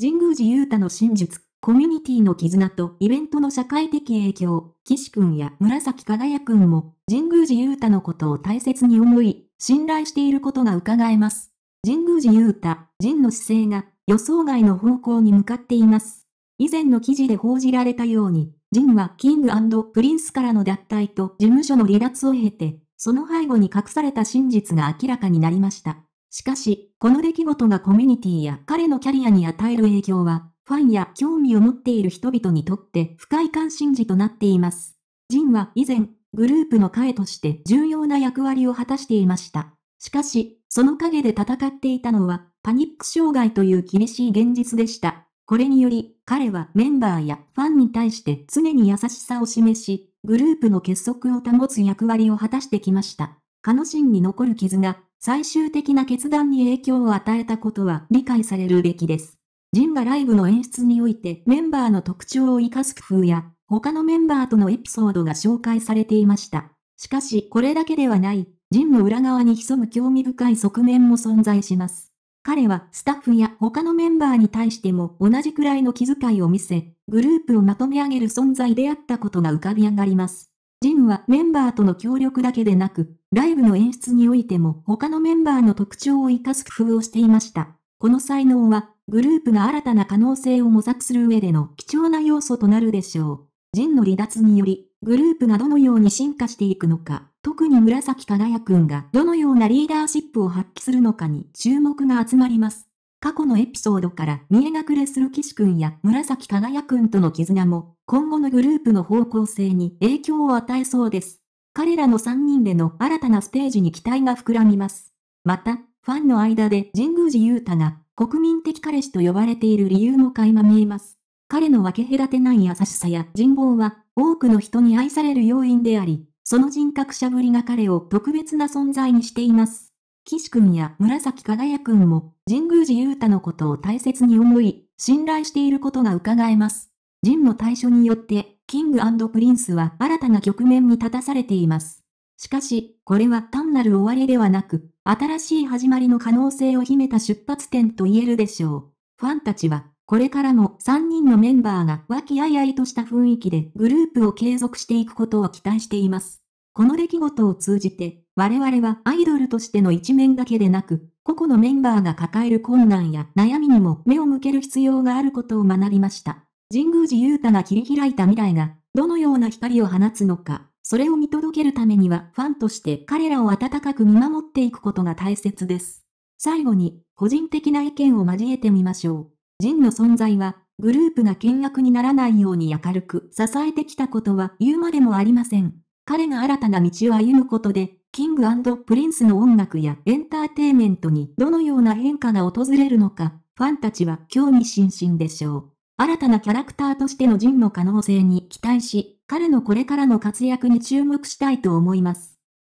神宮寺勇太の真実、コミュニティの絆とイベントの社会的影響、岸君や紫輝くんも、神宮寺勇太のことを大切に思い、信頼していることが伺えます。神宮寺勇太、神の姿勢が予想外の方向に向かっています。以前の記事で報じられたように、神はキングプリンスからの脱退と事務所の離脱を経て、その背後に隠された真実が明らかになりました。しかし、この出来事がコミュニティや彼のキャリアに与える影響は、ファンや興味を持っている人々にとって深い関心事となっています。ジンは以前、グループの会として重要な役割を果たしていました。しかし、その陰で戦っていたのは、パニック障害という厳しい現実でした。これにより、彼はメンバーやファンに対して常に優しさを示し、グループの結束を保つ役割を果たしてきました。カノシンに残る傷が、最終的な決断に影響を与えたことは理解されるべきです。ジンがライブの演出においてメンバーの特徴を活かす工夫や、他のメンバーとのエピソードが紹介されていました。しかしこれだけではない、ジンの裏側に潜む興味深い側面も存在します。彼はスタッフや他のメンバーに対しても同じくらいの気遣いを見せ、グループをまとめ上げる存在であったことが浮かび上がります。ジンはメンバーとの協力だけでなく、ライブの演出においても他のメンバーの特徴を活かす工夫をしていました。この才能は、グループが新たな可能性を模索する上での貴重な要素となるでしょう。ジンの離脱により、グループがどのように進化していくのか、特に紫輝くんがどのようなリーダーシップを発揮するのかに注目が集まります。過去のエピソードから見え隠れする士くんや紫輝くんとの絆も、今後のグループの方向性に影響を与えそうです。彼らの3人での新たなステージに期待が膨らみます。また、ファンの間で神宮寺勇太が国民的彼氏と呼ばれている理由も垣間見えます。彼の分け隔てない優しさや人望は多くの人に愛される要因であり、その人格者ぶりが彼を特別な存在にしています。岸くんや紫輝くんも、神宮寺雄太のことを大切に思い、信頼していることが伺えます。ジンの対処によって、キングプリンスは新たな局面に立たされています。しかし、これは単なる終わりではなく、新しい始まりの可能性を秘めた出発点と言えるでしょう。ファンたちは、これからも3人のメンバーが和気あいあいとした雰囲気でグループを継続していくことを期待しています。この出来事を通じて、我々はアイドルとしての一面だけでなく、個々のメンバーが抱える困難や悩みにも目を向ける必要があることを学びました。神宮寺勇太が切り開いた未来が、どのような光を放つのか、それを見届けるためにはファンとして彼らを温かく見守っていくことが大切です。最後に、個人的な意見を交えてみましょう。神の存在は、グループが険悪にならないように明るく支えてきたことは言うまでもありません。彼が新たな道を歩むことで、キングプリンスの音楽やエンターテイメントにどのような変化が訪れるのか、ファンたちは興味津々でしょう。新たなキャラクターとしてのジンの可能性に期待し、彼のこれからの活躍に注目したいと思います。